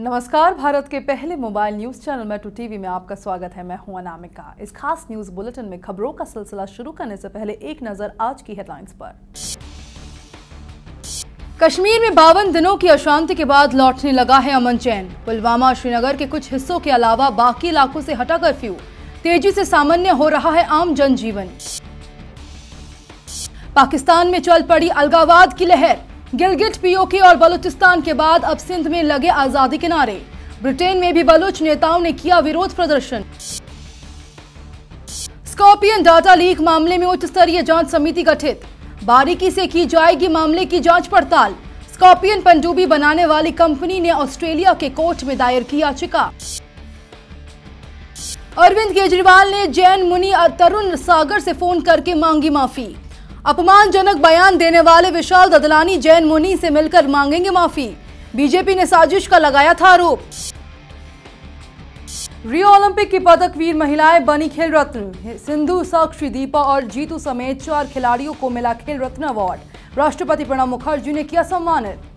नमस्कार भारत के पहले mobile news channel Metro TV में आपका स्वागत है मैं हूं अनामिका इस खास न्यूज बुलेटिन में खबरों का सिलसिला शुरू करने से पहले एक नजर आज की हेडलाइंस पर कश्मीर में बावन दिनों की अशांति के बाद लौटने लगा है अमन चैन पुलवामा श्रीनगर के कुछ हिस्सों के अलावा बाकी इलाकों से हटा कर्फ्यू तेजी से सामान्य हो रहा है आम जनजीवन पाकिस्तान में चल पड़ी अलगावाद की लहर गिलगिट पीओके और बलूचिस्तान के बाद अब सिंध में लगे आजादी किनारे ब्रिटेन में भी बलूच नेताओं ने किया विरोध प्रदर्शन स्कॉर्पियन डाटा लीक मामले में उच्च स्तरीय जांच समिति गठित बारीकी से की जाएगी मामले की जांच पड़ताल स्कॉर्पियन पंडुबी बनाने वाली कंपनी ने ऑस्ट्रेलिया के कोर्ट में दायर की याचिका अरविंद केजरीवाल ने जैन मुनि तरुण सागर से फोन करके मांगी माफी अपमानजनक बयान देने वाले विशाल ददलानी जैन मुनि से मिलकर मांगेंगे माफी बीजेपी ने साजिश का लगाया था आरोप रियो ओलंपिक की पदक वीर महिलाएं बनी खेल रत्न सिंधु साक्षी दीपा और जीतू समेत चार खिलाड़ियों को मिला खेल रत्न अवार्ड राष्ट्रपति प्रणब मुखर्जी ने किया सम्मानित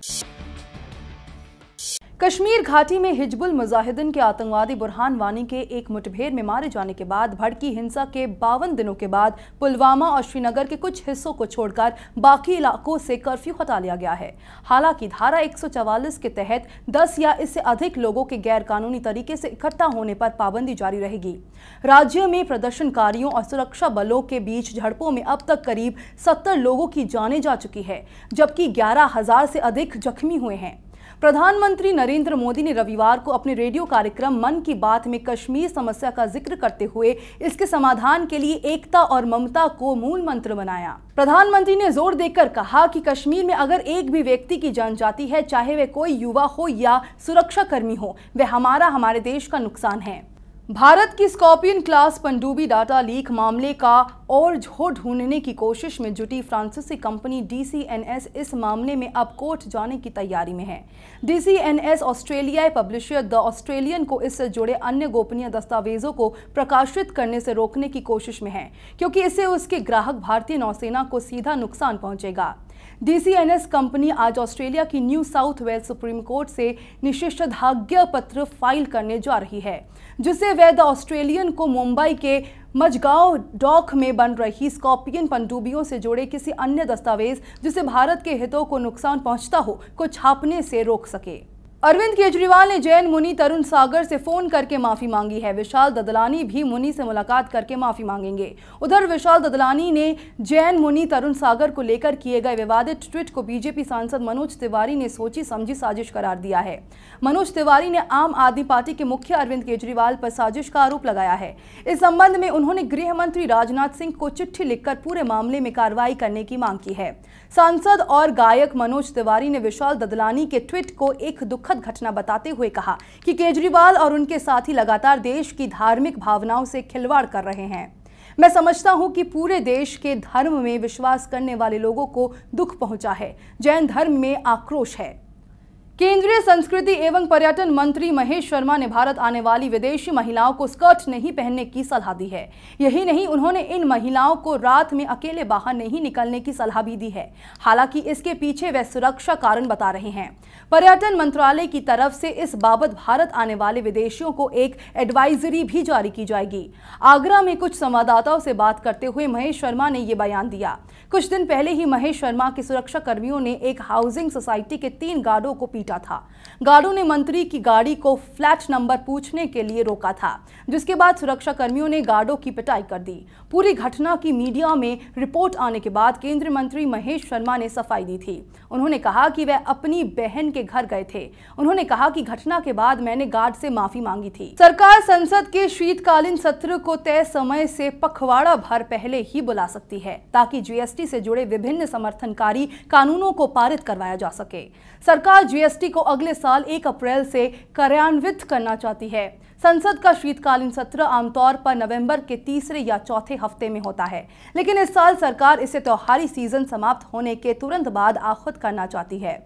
कश्मीर घाटी में हिजबुल मुजाहिदीन के आतंकवादी बुरहान वानी के एक मुठभेड़ में मारे जाने के बाद भड़की हिंसा के बावन दिनों के बाद पुलवामा और श्रीनगर के कुछ हिस्सों को छोड़कर बाकी इलाकों से कर्फ्यू हटा लिया गया है हालांकि धारा 144 के तहत 10 या इससे अधिक लोगों के गैरकानूनी तरीके से इकट्ठा होने पर पाबंदी जारी रहेगी राज्य में प्रदर्शनकारियों और सुरक्षा बलों के बीच झड़पों में अब तक करीब सत्तर लोगों की जाने जा चुकी है जबकि ग्यारह हजार से अधिक जख्मी हुए हैं प्रधानमंत्री नरेंद्र मोदी ने रविवार को अपने रेडियो कार्यक्रम मन की बात में कश्मीर समस्या का जिक्र करते हुए इसके समाधान के लिए एकता और ममता को मूल मंत्र बनाया प्रधानमंत्री ने जोर देकर कहा कि कश्मीर में अगर एक भी व्यक्ति की जान जाती है चाहे वह कोई युवा हो या सुरक्षा कर्मी हो वह हमारा हमारे देश का नुकसान है भारत की स्कॉर्पियन क्लास पंडुबी डाटा लीक मामले का और झो ढूंढने की कोशिश में जुटी फ्रांसीसी कंपनी डीसीएनएस इस मामले में अब कोर्ट जाने की तैयारी में है DCNS Australia publisher the Australian को इससे जुड़े अन्य गोपनीय दस्तावेजों को प्रकाशित करने से रोकने की कोशिश में है क्योंकि इससे उसके ग्राहक भारतीय नौसेना को सीधा नुकसान पहुंचेगा डीसीएनएस कंपनी आज ऑस्ट्रेलिया की New South Wales Supreme Court से निषेधाज्ञा पत्र फाइल करने जा रही है जिससे वेद द ऑस्ट्रेलियन को मुंबई के मजगांव डॉक में बन रही स्कॉर्पियन पनडुब्बियों से जुड़े किसी अन्य दस्तावेज जिसे भारत के हितों को नुकसान पहुंचता हो को छापने से रोक सके अरविंद केजरीवाल ने जैन मुनि तरुण सागर से फोन करके माफी मांगी है विशाल ददलानी भी मुनि से मुलाकात करके माफी मांगेंगे उधर विशाल ददलानी ने जैन मुनि तरुण सागर को लेकर किए गए विवादित ट्वीट को बीजेपी सांसद मनोज तिवारी ने सोची समझी साजिश करार दिया है मनोज तिवारी ने आम आदमी पार्टी के मुख्य अरविंद केजरीवाल पर साजिश का आरोप लगाया है इस संबंध में उन्होंने गृह मंत्री राजनाथ सिंह को चिट्ठी लिखकर पूरे मामले में कार्रवाई करने की मांग की है सांसद और गायक मनोज तिवारी ने विशाल ददलानी के ट्वीट को एक दुख दुखद घटना बताते हुए कहा कि केजरीवाल और उनके साथी लगातार देश की धार्मिक भावनाओं से खिलवाड़ कर रहे हैं मैं समझता हूं कि पूरे देश के धर्म में विश्वास करने वाले लोगों को दुख पहुंचा है जैन धर्म में आक्रोश है केंद्रीय संस्कृति एवं पर्यटन मंत्री महेश शर्मा ने भारत आने वाली विदेशी महिलाओं को स्कर्ट नहीं पहनने की सलाह दी है यही नहीं उन्होंने इन महिलाओं को रात में अकेले बाहर नहीं निकलने की सलाह भी दी है हालांकि इसके पीछे वे सुरक्षा कारण बता रहे हैं पर्यटन मंत्रालय की तरफ से इस बाबत भारत आने वाले विदेशियों को एक एडवाइजरी भी जारी की जाएगी आगरा में कुछ संवाददाताओं से बात करते हुए महेश शर्मा ने ये बयान दिया कुछ दिन पहले ही महेश शर्मा के सुरक्षा कर्मियों ने एक हाउसिंग सोसाइटी के तीन गार्डो को पीटा था गार्डो ने मंत्री की गाड़ी को फ्लैट नंबर पूछने के लिए रोका था जिसके बाद सुरक्षा कर्मियों ने गार्डो की पिटाई कर दी पूरी घटना की मीडिया में रिपोर्ट आने के बाद केंद्रीय मंत्री महेश शर्मा ने सफाई दी थी उन्होंने कहा कि वह अपनी बहन के घर गए थे उन्होंने कहा कि घटना के बाद मैंने गार्ड से माफी मांगी थी सरकार संसद के शीतकालीन सत्र को तय समय से पखवाड़ा भर पहले ही बुला सकती है ताकि जीएसटी से जुड़े विभिन्न समर्थनकारी कानूनों को पारित करवाया जा सके सरकार जीएसटी जीएसटी को अगले साल एक अप्रैल से कार्यान्वित करना चाहती है संसद का शीतकालीन सत्र आमतौर पर नवंबर के तीसरे या चौथे हफ्ते में होता है लेकिन इस साल सरकार इसे त्योहारी सीजन समाप्त होने के तुरंत बाद आखुद करना चाहती है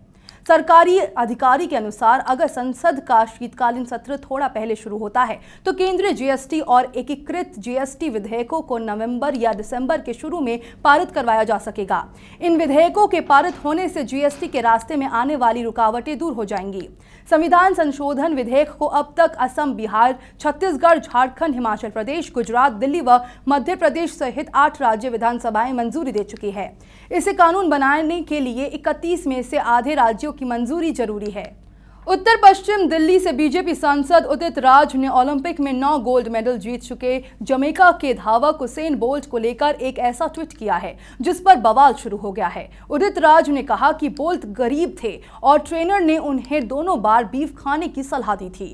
सरकारी अधिकारी के अनुसार अगर संसद का शीतकालीन सत्र थोड़ा पहले शुरू होता है तो केंद्रीय जीएसटी और एकीकृत जीएसटी विधेयकों को नवंबर या दिसंबर के शुरू में पारित करवाया जा सकेगा इन विधेयकों के पारित होने से जीएसटी के रास्ते में आने वाली रुकावटें दूर हो जाएंगी संविधान संशोधन विधेयक को अब तक असम बिहार छत्तीसगढ़ झारखंड हिमाचल प्रदेश गुजरात दिल्ली व मध्य प्रदेश सहित आठ राज्य विधानसभाएं मंजूरी दे चुकी है इसे कानून बनाने के लिए इकतीस में से आधे राज्यों की मंजूरी जरूरी है उत्तर पश्चिम दिल्ली से बीजेपी सांसद उदित राज ने ओलंपिक में नौ गोल्ड मेडल जीत चुके जमेका के धावक हुसैन बोल्ट को लेकर एक ऐसा ट्वीट किया है जिस पर बवाल शुरू हो गया है उदित राज ने कहा कि बोल्ट गरीब थे और ट्रेनर ने उन्हें दोनों बार बीफ खाने की सलाह दी थी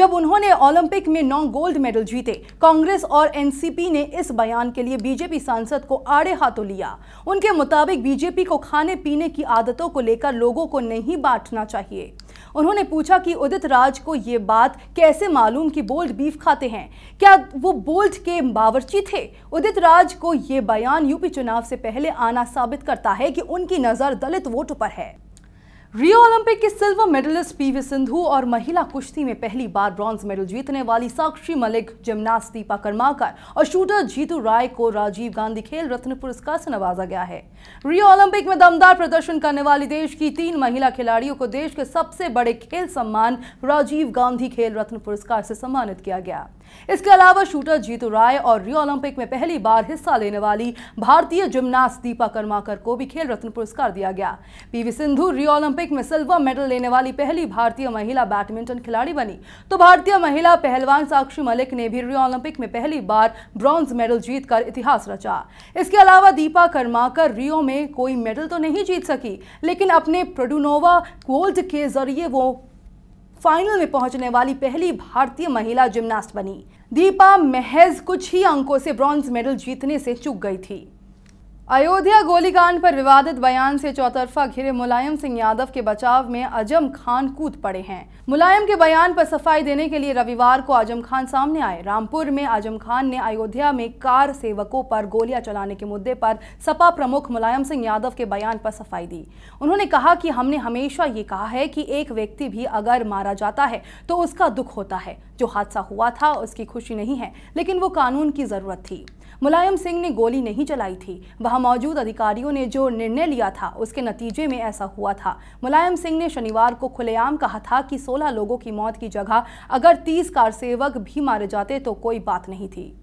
जब उन्होंने ओलंपिक में नौ गोल्ड मेडल जीते कांग्रेस और एनसीपी ने इस बयान के लिए बीजेपी सांसद को आड़े हाथों लिया उनके मुताबिक बीजेपी को खाने पीने की आदतों को लेकर लोगों को नहीं बांटना चाहिए उन्होंने पूछा कि उदित राज को ये बात कैसे मालूम कि बोल्ड बीफ खाते हैं क्या वो बोल्ड के बावरची थे उदित राज को ये बयान यूपी चुनाव से पहले आना साबित करता है कि उनकी नज़र दलित वोट पर है रियो ओलंपिक के सिल्वर मेडलिस्ट पीवी सिंधु और महिला कुश्ती में पहली बार ब्रॉन्ज मेडल जीतने वाली साक्षी मलिक जिम्नास्ट दीपा कर्माकर और शूटर जीतू राय को राजीव गांधी खेल रत्न पुरस्कार से नवाजा गया है रियो ओलंपिक में दमदार प्रदर्शन करने वाली देश की तीन महिला खिलाड़ियों को देश के सबसे बड़े खेल सम्मान राजीव गांधी खेल रत्न पुरस्कार से सम्मानित किया गया इसके अलावा शूटर जीतू राय और रियो ओलंपिक में पहली बार हिस्सा लेने वाली भारतीय जिम्नास्ट दीपा कर्माकर को भी खेल रत्न पुरस्कार दिया गया PV Sindhu Rio Olympic Olympic में सिल्वर मेडल लेने वाली पहली भारतीय महिला बैडमिंटन खिलाड़ी बनी तो भारतीय महिला पहलवान साक्षी मलिक ने भी रियो ओलंपिक में पहली बार ब्रॉन्ज मेडल जीतकर इतिहास रचा इसके अलावा दीपा कर्माकर रियो में कोई मेडल तो नहीं जीत सकी लेकिन अपने प्रोडुनोवा गोल्ड के जरिए वो फाइनल में पहुंचने वाली पहली भारतीय महिला जिम्नास्ट बनी दीपा महज कुछ ही अंकों से ब्रॉन्ज मेडल जीतने से चूक गई थी अयोध्या गोलीकांड पर विवादित बयान से चौतरफा घिरे मुलायम सिंह यादव के बचाव में आजम खान कूद पड़े हैं मुलायम के बयान पर सफाई देने के लिए रविवार को आजम खान सामने आए रामपुर में आजम खान ने अयोध्या में कार सेवकों पर गोलियां चलाने के मुद्दे पर सपा प्रमुख मुलायम सिंह यादव के बयान पर सफाई दी उन्होंने कहा कि हमने हमेशा ये कहा है कि एक व्यक्ति भी अगर मारा जाता है तो उसका दुख होता है जो हादसा हुआ था उसकी खुशी नहीं है लेकिन वो कानून की जरूरत थी मुलायम सिंह ने गोली नहीं चलाई थी वहां मौजूद अधिकारियों ने जो निर्णय लिया था उसके नतीजे में ऐसा हुआ था मुलायम सिंह ने शनिवार को खुलेआम कहा था कि सोलह लोगों की मौत की जगह अगर तीस कार सेवक भी मारे जाते तो कोई बात नहीं थी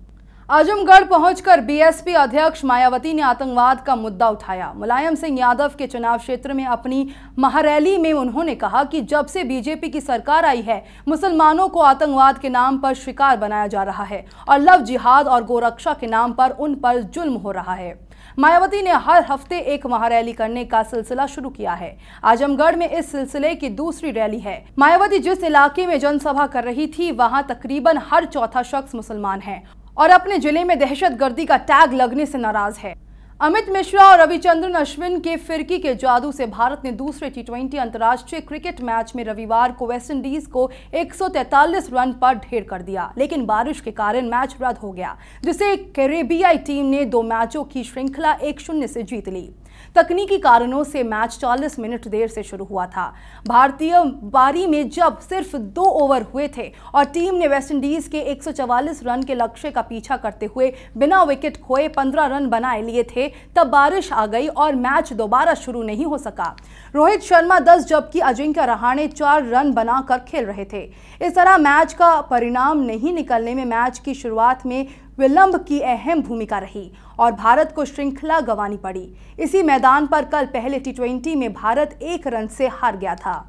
आजमगढ़ पहुंचकर बीएसपी अध्यक्ष मायावती ने आतंकवाद का मुद्दा उठाया मुलायम सिंह यादव के चुनाव क्षेत्र में अपनी महारैली में उन्होंने कहा कि जब से बीजेपी की सरकार आई है मुसलमानों को आतंकवाद के नाम पर शिकार बनाया जा रहा है और लव जिहाद और गोरक्षा के नाम पर उन पर जुल्म हो रहा है मायावती ने हर हफ्ते एक महारैली करने का सिलसिला शुरू किया है आजमगढ़ में इस सिलसिले की दूसरी रैली है मायावती जिस इलाके में जनसभा कर रही थी वहां तकरीबन हर चौथा शख्स मुसलमान है और अपने जिले में दहशत गर्दी का टैग लगने से नाराज है अमित मिश्रा और रविचंद्रन अश्विन के फिरकी के जादू से भारत ने दूसरे टी ट्वेंटी अंतर्राष्ट्रीय क्रिकेट मैच में रविवार को वेस्टइंडीज को 143 रन पर ढेर कर दिया लेकिन बारिश के कारण मैच रद्द हो गया जिसे कैरेबियाई टीम ने दो मैचों की श्रृंखला एक शून्य से जीत ली तकनीकी कारणों से मैच 40 मिनट देर से शुरू हुआ था भारतीय बारी में जब सिर्फ दो ओवर हुए थे और टीम ने वेस्टइंडीज के 144 रन के लक्ष्य का पीछा करते हुए बिना विकेट खोए 15 रन बनाए लिए थे तब बारिश आ गई और मैच दोबारा शुरू नहीं हो सका रोहित शर्मा दस जबकि अजिंक्य रहाणे चार रन बनाकर खेल रहे थे इस तरह मैच का परिणाम नहीं निकलने में मैच की शुरुआत में विलंब की अहम भूमिका रही और भारत को श्रृंखला गंवानी पड़ी इसी मैदान पर कल पहले टी में भारत एक रन से हार गया था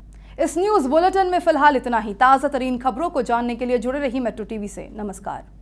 इस न्यूज बुलेटिन में फिलहाल इतना ही ताज़ा तरीन खबरों को जानने के लिए जुड़े रही मेट्रो टीवी से नमस्कार